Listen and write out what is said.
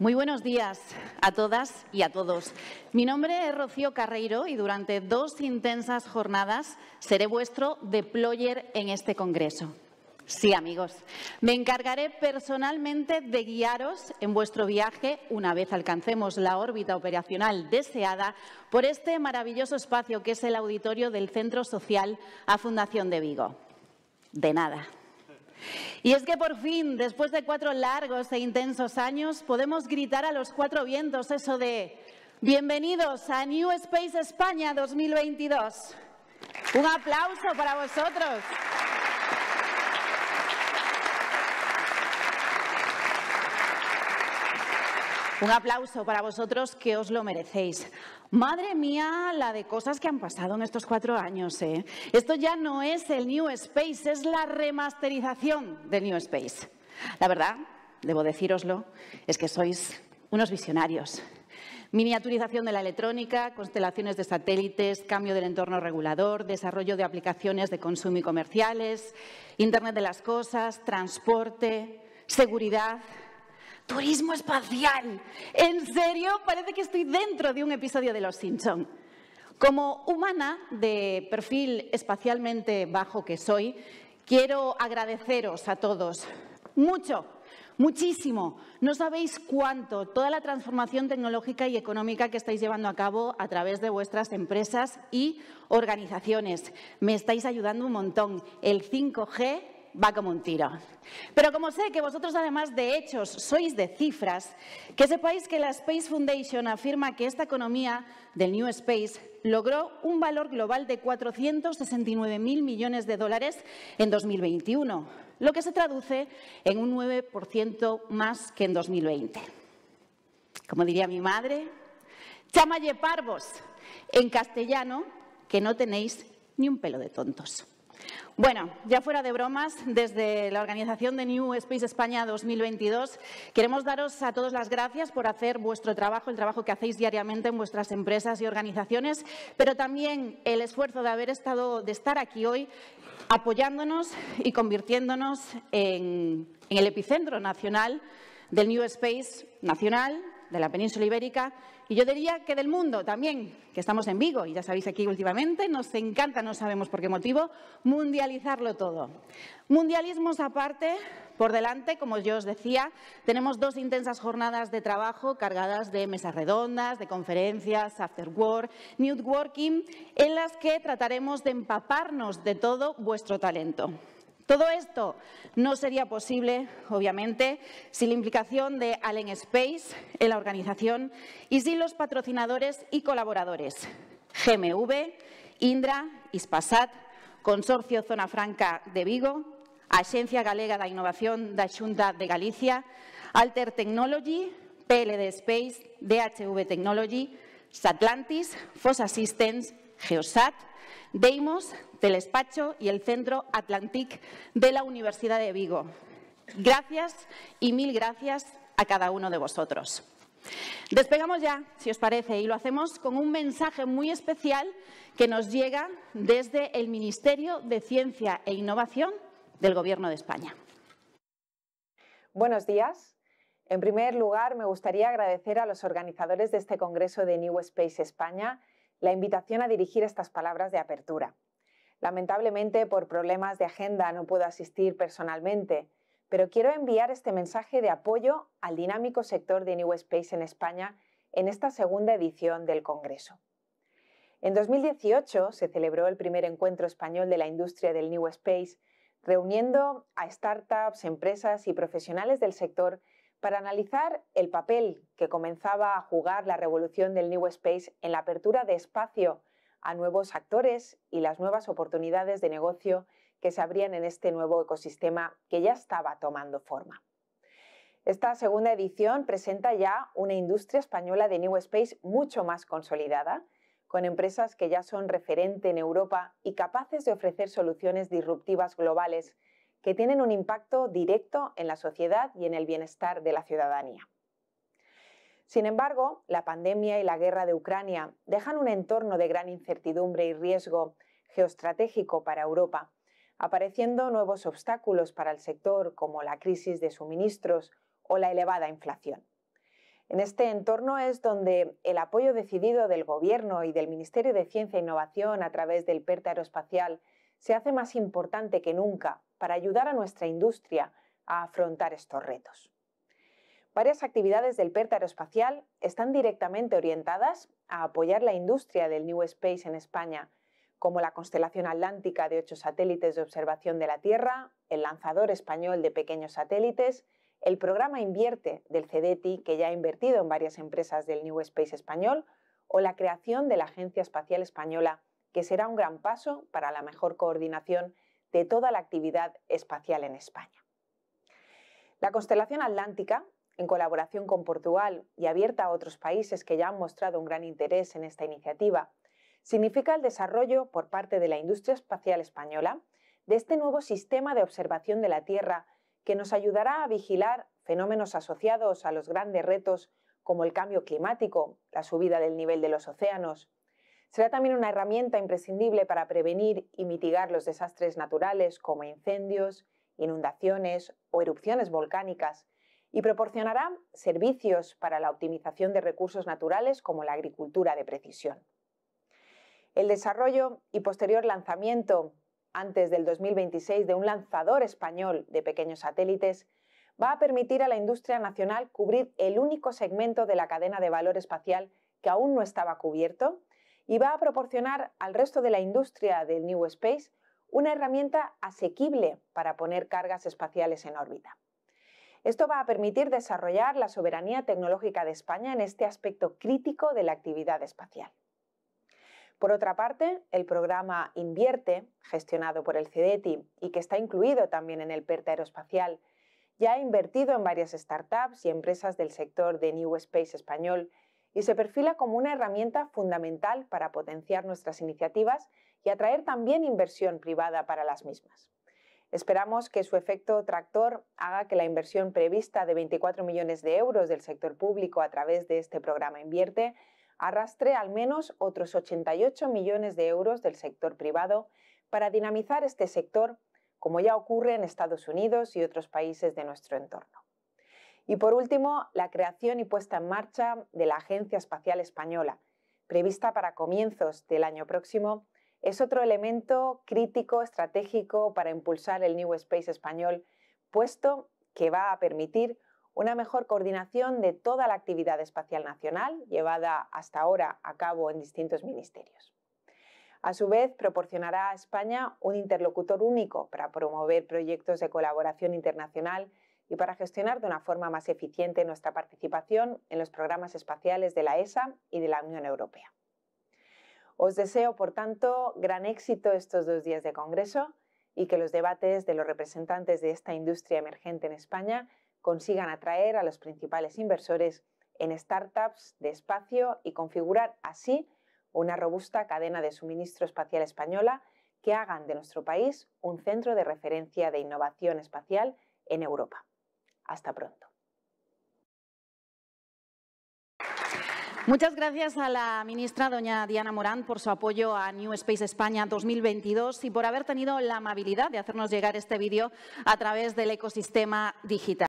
Muy buenos días a todas y a todos. Mi nombre es Rocío Carreiro y durante dos intensas jornadas seré vuestro deployer en este Congreso. Sí, amigos, me encargaré personalmente de guiaros en vuestro viaje una vez alcancemos la órbita operacional deseada por este maravilloso espacio que es el auditorio del Centro Social a Fundación de Vigo. De nada. Y es que por fin, después de cuatro largos e intensos años, podemos gritar a los cuatro vientos eso de bienvenidos a New Space España 2022. Un aplauso para vosotros. Un aplauso para vosotros que os lo merecéis. Madre mía, la de cosas que han pasado en estos cuatro años. ¿eh? Esto ya no es el New Space, es la remasterización del New Space. La verdad, debo decíroslo, es que sois unos visionarios. Miniaturización de la electrónica, constelaciones de satélites, cambio del entorno regulador, desarrollo de aplicaciones de consumo y comerciales, Internet de las cosas, transporte, seguridad, Turismo espacial. ¿En serio? Parece que estoy dentro de un episodio de Los Simpson. Como humana de perfil espacialmente bajo que soy, quiero agradeceros a todos mucho, muchísimo. No sabéis cuánto toda la transformación tecnológica y económica que estáis llevando a cabo a través de vuestras empresas y organizaciones. Me estáis ayudando un montón. El 5G va como un tiro. Pero como sé que vosotros además de hechos sois de cifras, que sepáis que la Space Foundation afirma que esta economía del New Space logró un valor global de 469.000 millones de dólares en 2021, lo que se traduce en un 9% más que en 2020. Como diría mi madre, chamalle parvos, en castellano, que no tenéis ni un pelo de tontos. Bueno, ya fuera de bromas, desde la organización de New Space España 2022 queremos daros a todos las gracias por hacer vuestro trabajo, el trabajo que hacéis diariamente en vuestras empresas y organizaciones, pero también el esfuerzo de haber estado, de estar aquí hoy apoyándonos y convirtiéndonos en, en el epicentro nacional del New Space nacional, de la península ibérica y yo diría que del mundo también, que estamos en Vigo y ya sabéis aquí últimamente, nos encanta, no sabemos por qué motivo, mundializarlo todo. Mundialismos aparte, por delante, como yo os decía, tenemos dos intensas jornadas de trabajo cargadas de mesas redondas, de conferencias, after work, working, en las que trataremos de empaparnos de todo vuestro talento. Todo esto no sería posible, obviamente, sin la implicación de Allen Space en la organización y sin los patrocinadores y colaboradores GMV, Indra, Ispasat, Consorcio Zona Franca de Vigo, Agencia Galega de Innovación da Xunta de Galicia, Alter Technology, PLD Space, DHV Technology, Satlantis, Fos Assistance... Geosat, Deimos, Telespacho y el Centro Atlantic de la Universidad de Vigo. Gracias y mil gracias a cada uno de vosotros. Despegamos ya, si os parece, y lo hacemos con un mensaje muy especial que nos llega desde el Ministerio de Ciencia e Innovación del Gobierno de España. Buenos días. En primer lugar, me gustaría agradecer a los organizadores de este Congreso de New Space España la invitación a dirigir estas palabras de apertura. Lamentablemente, por problemas de agenda no puedo asistir personalmente, pero quiero enviar este mensaje de apoyo al dinámico sector de New Space en España en esta segunda edición del Congreso. En 2018 se celebró el primer encuentro español de la industria del New Space, reuniendo a startups, empresas y profesionales del sector para analizar el papel que comenzaba a jugar la revolución del New Space en la apertura de espacio a nuevos actores y las nuevas oportunidades de negocio que se abrían en este nuevo ecosistema que ya estaba tomando forma. Esta segunda edición presenta ya una industria española de New Space mucho más consolidada, con empresas que ya son referente en Europa y capaces de ofrecer soluciones disruptivas globales que tienen un impacto directo en la sociedad y en el bienestar de la ciudadanía. Sin embargo, la pandemia y la guerra de Ucrania dejan un entorno de gran incertidumbre y riesgo geoestratégico para Europa, apareciendo nuevos obstáculos para el sector como la crisis de suministros o la elevada inflación. En este entorno es donde el apoyo decidido del Gobierno y del Ministerio de Ciencia e Innovación a través del PERTE Aeroespacial se hace más importante que nunca para ayudar a nuestra industria a afrontar estos retos. Varias actividades del PERT aeroespacial están directamente orientadas a apoyar la industria del New Space en España, como la constelación atlántica de ocho satélites de observación de la Tierra, el lanzador español de pequeños satélites, el programa Invierte del CEDETI, que ya ha invertido en varias empresas del New Space español, o la creación de la Agencia Espacial Española, que será un gran paso para la mejor coordinación de toda la actividad espacial en España. La constelación atlántica, en colaboración con Portugal y abierta a otros países que ya han mostrado un gran interés en esta iniciativa, significa el desarrollo por parte de la industria espacial española de este nuevo sistema de observación de la Tierra que nos ayudará a vigilar fenómenos asociados a los grandes retos como el cambio climático, la subida del nivel de los océanos, Será también una herramienta imprescindible para prevenir y mitigar los desastres naturales como incendios, inundaciones o erupciones volcánicas y proporcionará servicios para la optimización de recursos naturales como la agricultura de precisión. El desarrollo y posterior lanzamiento antes del 2026 de un lanzador español de pequeños satélites va a permitir a la industria nacional cubrir el único segmento de la cadena de valor espacial que aún no estaba cubierto y va a proporcionar al resto de la industria del New Space una herramienta asequible para poner cargas espaciales en órbita. Esto va a permitir desarrollar la soberanía tecnológica de España en este aspecto crítico de la actividad espacial. Por otra parte, el programa Invierte, gestionado por el CEDETI y que está incluido también en el PERTA Aeroespacial, ya ha invertido en varias startups y empresas del sector de New Space español y se perfila como una herramienta fundamental para potenciar nuestras iniciativas y atraer también inversión privada para las mismas. Esperamos que su efecto tractor haga que la inversión prevista de 24 millones de euros del sector público a través de este programa Invierte arrastre al menos otros 88 millones de euros del sector privado para dinamizar este sector, como ya ocurre en Estados Unidos y otros países de nuestro entorno. Y por último, la creación y puesta en marcha de la Agencia Espacial Española, prevista para comienzos del año próximo, es otro elemento crítico, estratégico para impulsar el New Space español, puesto que va a permitir una mejor coordinación de toda la actividad espacial nacional llevada hasta ahora a cabo en distintos ministerios. A su vez, proporcionará a España un interlocutor único para promover proyectos de colaboración internacional y para gestionar de una forma más eficiente nuestra participación en los programas espaciales de la ESA y de la Unión Europea. Os deseo, por tanto, gran éxito estos dos días de Congreso y que los debates de los representantes de esta industria emergente en España consigan atraer a los principales inversores en startups de espacio y configurar así una robusta cadena de suministro espacial española que hagan de nuestro país un centro de referencia de innovación espacial en Europa. Hasta pronto. Muchas gracias a la ministra, doña Diana Morán, por su apoyo a New Space España 2022 y por haber tenido la amabilidad de hacernos llegar este vídeo a través del ecosistema digital.